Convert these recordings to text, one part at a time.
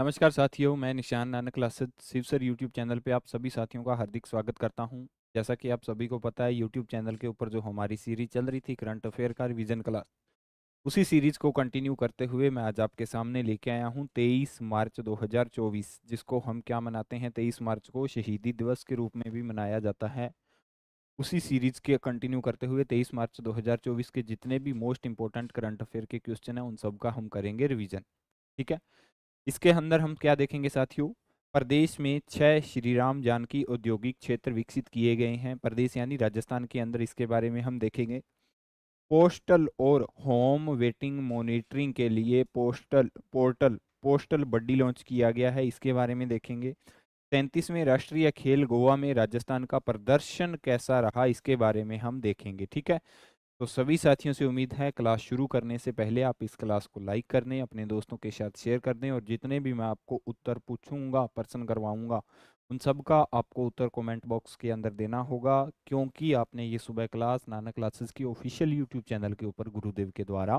नमस्कार साथियों मैं निशान नानक लासद शिव सर यूट्यूब चैनल पे आप सभी साथियों का हार्दिक स्वागत करता हूं जैसा कि आप सभी को पता है यूट्यूब चैनल के ऊपर जो हमारी सीरीज चल रही थी करंट अफेयर का रिविजन क्लास उसी सीरीज को कंटिन्यू करते हुए मैं आज आपके सामने लेके आया हूँ तेईस मार्च दो जिसको हम क्या मनाते हैं तेईस मार्च को शहीदी दिवस के रूप में भी मनाया जाता है उसी सीरीज के कंटिन्यू करते हुए 23 मार्च 2024 के जितने भी मोस्ट इंपॉर्टेंट करंट अफेयर के क्वेश्चन हैं उन सब का हम करेंगे रिवीजन ठीक है इसके अंदर हम क्या देखेंगे साथियों प्रदेश में छः श्री राम जानकी औद्योगिक क्षेत्र विकसित किए गए हैं प्रदेश यानी राजस्थान के अंदर इसके बारे में हम देखेंगे पोस्टल और होम वेटिंग मॉनिटरिंग के लिए postal portal postal buddy launch किया गया है इसके बारे में देखेंगे तैंतीसवें राष्ट्रीय खेल गोवा में राजस्थान का प्रदर्शन कैसा रहा इसके बारे में हम देखेंगे ठीक है तो सभी साथियों से उम्मीद है क्लास शुरू करने से पहले आप इस क्लास को लाइक कर दें अपने दोस्तों के साथ शेयर कर दें और जितने भी मैं आपको उत्तर पूछूंगा पर्सन करवाऊंगा उन सब का आपको उत्तर कमेंट बॉक्स के अंदर देना होगा क्योंकि आपने ये सुबह क्लास नाना क्लासेस की ऑफिशियल यूट्यूब चैनल के ऊपर गुरुदेव के द्वारा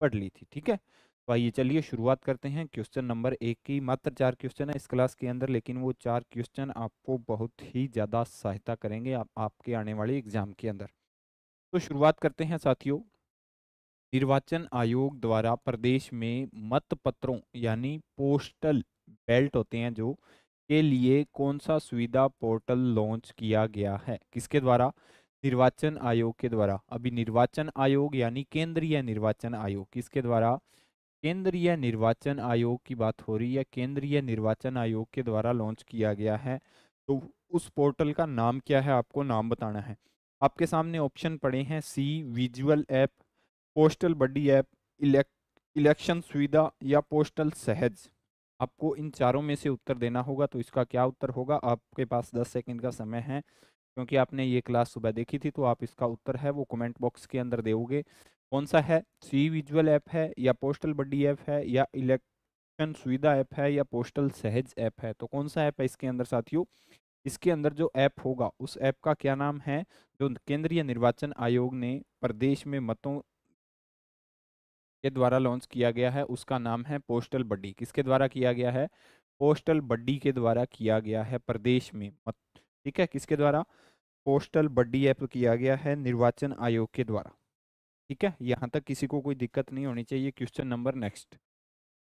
पढ़ ली थी ठीक है तो आइए चलिए शुरुआत करते हैं क्वेश्चन नंबर एक की मात्र चार क्वेश्चन है इस क्लास के अंदर लेकिन वो चार क्वेश्चन आपको बहुत ही ज़्यादा सहायता करेंगे आपके आने वाले एग्जाम के अंदर तो शुरुआत करते हैं साथियों निर्वाचन आयोग द्वारा प्रदेश में मत पत्रों यानी पोस्टल बेल्ट होते हैं जो के लिए कौन सा सुविधा पोर्टल लॉन्च किया गया है किसके द्वारा निर्वाचन आयोग के द्वारा अभी निर्वाचन आयोग यानी केंद्रीय निर्वाचन आयोग किसके द्वारा केंद्रीय निर्वाचन आयोग की बात हो रही है केंद्रीय निर्वाचन आयोग के द्वारा लॉन्च किया गया है तो उस पोर्टल का नाम क्या है आपको नाम बताना है आपके सामने ऑप्शन पड़े हैं C visual app postal buddy app election सुविधा या पोस्टल सहज आपको इन चारों में से उत्तर देना होगा तो इसका क्या उत्तर होगा आपके पास दस सेकेंड का समय है क्योंकि आपने ये क्लास सुबह देखी थी तो आप इसका उत्तर है वो कमेंट बॉक्स के अंदर दोगे कौन सा है सी विजुअल ऐप है या पोस्टल बड्डी ऐप है या इलेक्शन सुविधा ऐप है या पोस्टल सहज ऐप है तो कौन सा ऐप है इसके अंदर साथियों इसके अंदर जो ऐप होगा उस ऐप का क्या नाम है जो केंद्रीय निर्वाचन आयोग ने प्रदेश में मतों के द्वारा लॉन्च किया गया है उसका नाम है पोस्टल बड्डी किसके द्वारा किया गया है पोस्टल बड्डी के द्वारा किया गया है प्रदेश में मत ठीक है किसके द्वारा पोस्टल बड्डी ऐप किया गया है निर्वाचन आयोग के द्वारा ठीक है यहाँ तक किसी को कोई दिक्कत नहीं होनी चाहिए question number next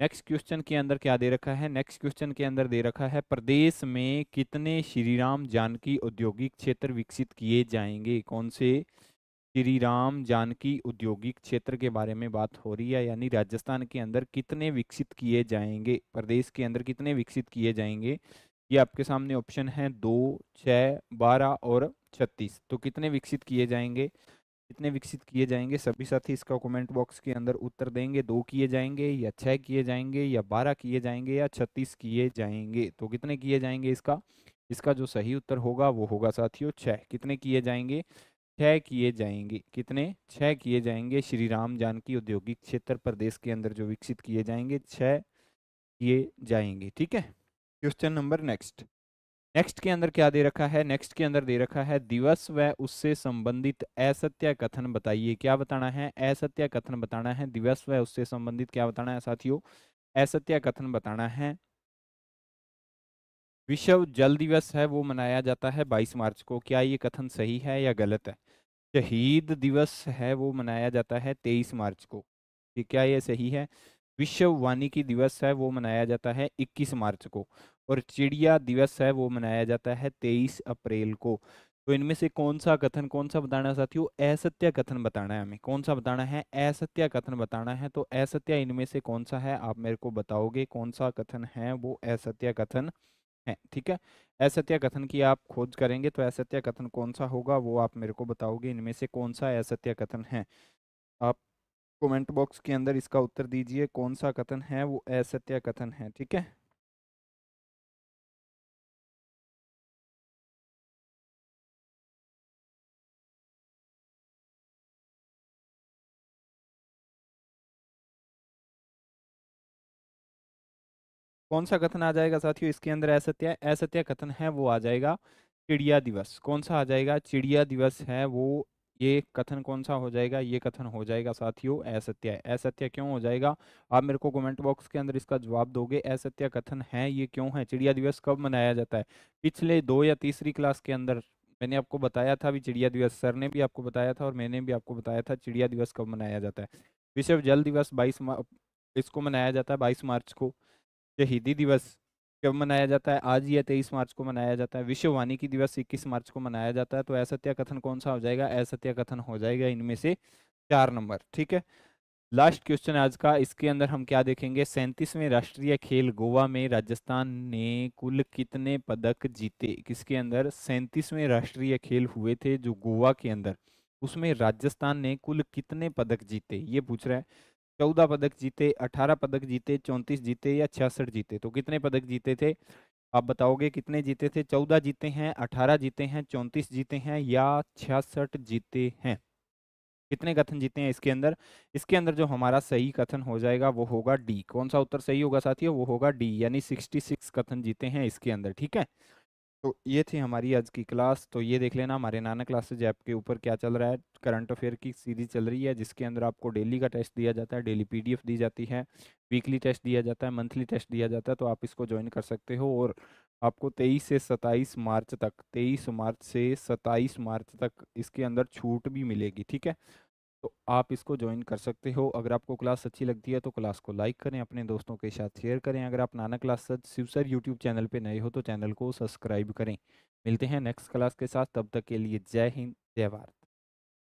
next question के अंदर क्या दे रखा है नेक्स्ट क्वेश्चन के अंदर दे रखा है प्रदेश में कितने श्री राम जानकी औद्योगिक क्षेत्र विकसित किए जाएंगे कौन से श्री राम जानकी औद्योगिक क्षेत्र के बारे में बात हो रही है यानी राजस्थान के अंदर कितने विकसित किए जाएंगे प्रदेश के अंदर कितने विकसित किए जाएंगे ये आपके सामने ऑप्शन है दो छः बारह और छत्तीस तो कितने विकसित किए जाएंगे कितने विकसित किए जाएंगे सभी साथी इसका कमेंट बॉक्स के अंदर उत्तर देंगे दो किए जाएंगे या छः किए जाएंगे या बारह किए जाएंगे या छत्तीस किए जाएंगे तो कितने किए जाएंगे इसका इसका जो सही उत्तर होगा वो होगा साथियों छः कितने किए जाएंगे छः किए जाएंगे कितने छः किए जाएंगे श्री राम जानकी औद्योगिक क्षेत्र प्रदेश के अंदर जो विकसित किए जाएंगे छः किए जाएंगे ठीक है क्वेश्चन नंबर नेक्स्ट नेक्स्ट के अंदर क्या दे रखा है नेक्स्ट के अंदर दे रखा है दिवस व उससे संबंधित असत्य कथन बताइए क्या बताना है असत्य कथन बताना है दिवस व उससे संबंधित क्या बताना है साथियों असत्य कथन बताना है विश्व जल दिवस है वो मनाया जाता है 22 मार्च को क्या ये कथन सही है या गलत है शहीद दिवस है वो मनाया जाता है 23 मार्च को क्या ये सही है विश्व वानिकी दिवस है वो मनाया जाता है 21 मार्च को और चिड़िया दिवस है वो मनाया जाता है तेईस अप्रैल को तो इनमें से कौन सा कथन कौन सा बताना साथियों असत्य कथन बताना है हमें कौन सा बताना है असत्य कथन बताना है तो असत्य इनमें से कौन सा है आप मेरे को बताओगे कौन सा कथन है वो असत्य कथन है ठीक है असत्य कथन की आप खोज करेंगे तो असत्य कथन कौन सा होगा वो आप मेरे को बताओगे इनमें से कौन सा असत्य कथन है आप कमेंट बॉक्स के अंदर इसका उत्तर दीजिए कौन सा कथन है वो असत्य कथन है ठीक है कौन सा कथन आ जाएगा साथियों इसके अंदर असत्य असत्य कथन है वो आ जाएगा चिड़िया दिवस कौन सा आ जाएगा चिड़िया दिवस है वो ये कथन कौन सा हो जाएगा ये कथन हो जाएगा साथियों असत्य असत्य क्यों हो जाएगा आप मेरे को कमेंट बॉक्स के अंदर इसका जवाब दोगे असत्य कथन है ये क्यों है चिड़िया दिवस कब मनाया जाता है पिछले दो या तीसरी क्लास के अंदर मैंने आपको बताया था भी चिड़िया दिवस सर ने भी आपको बताया था और मैंने भी आपको बताया था चिड़िया दिवस कब मनाया जाता है विश्व जल दिवस बाईस इसको मनाया जाता है बाईस मार्च को शहीदी दिवस कब मनाया जाता है आज या तेईस मार्च को मनाया जाता है विश्व वानिकी दिवस इक्कीस मार्च को मनाया जाता है तो असत्य कथन कौन सा हो जाएगा असत्य कथन हो जाएगा इनमें से चार नंबर ठीक है लास्ट क्वेश्चन आज का इसके अंदर हम क्या देखेंगे सैंतीसवें राष्ट्रीय खेल गोवा में राजस्थान ने कुल कितने पदक जीते किसके अंदर सैंतीसवें राष्ट्रीय खेल हुए थे जो गोवा के अंदर उसमें राजस्थान ने कुल कितने पदक जीते ये पूछ रहा है चौदह पदक जीते अठारह पदक जीते चौंतीस जीते या छियासठ जीते तो कितने पदक जीते थे आप बताओगे कितने जीते थे चौदह जीते हैं अठारह जीते हैं चौंतीस जीते हैं या छियासठ जीते हैं कितने कथन जीते हैं इसके अंदर इसके अंदर जो हमारा सही कथन हो जाएगा वो होगा डी कौन सा उत्तर सही होगा साथियों वो होगा डी यानी सिक्सटी सिक्स कथन जीते हैं इसके अंदर ठीक है तो ये थी हमारी आज की क्लास तो ये देख लेना हमारे नाना क्लासेज ऐप के ऊपर क्या चल रहा है करंट अफेयर की सीरीज चल रही है जिसके अंदर आपको डेली का टेस्ट दिया जाता है डेली पीडीएफ दी जाती है वीकली टेस्ट दिया जाता है मंथली टेस्ट दिया जाता है तो आप इसको ज्वाइन कर सकते हो और आपको तेईस से सत्ताईस मार्च तक तेईस मार्च से सत्ताईस मार्च तक इसके अंदर छूट भी मिलेगी ठीक है तो आप इसको ज्वाइन कर सकते हो अगर आपको क्लास अच्छी लगती है तो क्लास को लाइक करें अपने दोस्तों के साथ शेयर करें अगर आप नाना class Shiv sir YouTube channel पर नए हो तो चैनल को सब्सक्राइब करें मिलते हैं नेक्स्ट क्लास के साथ तब तक के लिए जय हिंद जय भारत